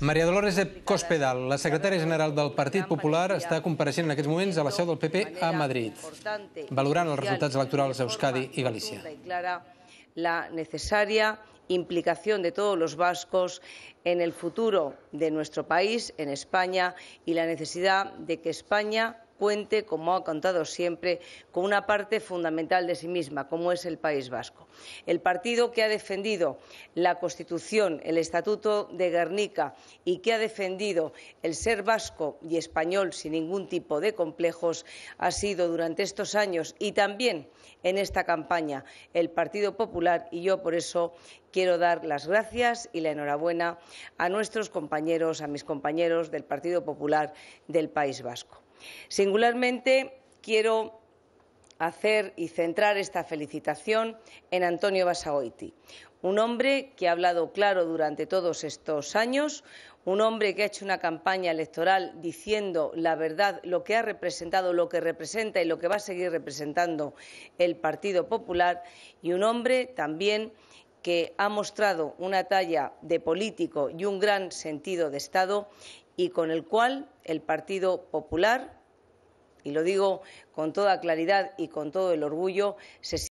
Maria Dolores Cospedal, la secretària general del Partit Popular, està compareixent en aquests moments a la seu del PP a Madrid, valorant els resultats electorals a Euskadi i Galícia. La necessària implicación de todos los vascos en el futuro de nuestro país, en España, y la necesidad de que España cuente, como ha contado siempre, con una parte fundamental de sí misma, como es el País Vasco. El partido que ha defendido la Constitución, el Estatuto de Guernica y que ha defendido el ser vasco y español sin ningún tipo de complejos ha sido durante estos años y también en esta campaña el Partido Popular y yo por eso quiero dar las gracias y la enhorabuena a nuestros compañeros, a mis compañeros del Partido Popular del País Vasco. Singularmente quiero hacer y centrar esta felicitación en Antonio Basagoiti, un hombre que ha hablado claro durante todos estos años, un hombre que ha hecho una campaña electoral diciendo la verdad, lo que ha representado, lo que representa y lo que va a seguir representando el Partido Popular, y un hombre también que ha mostrado una talla de político y un gran sentido de Estado y con el cual el Partido Popular, y lo digo con toda claridad y con todo el orgullo, se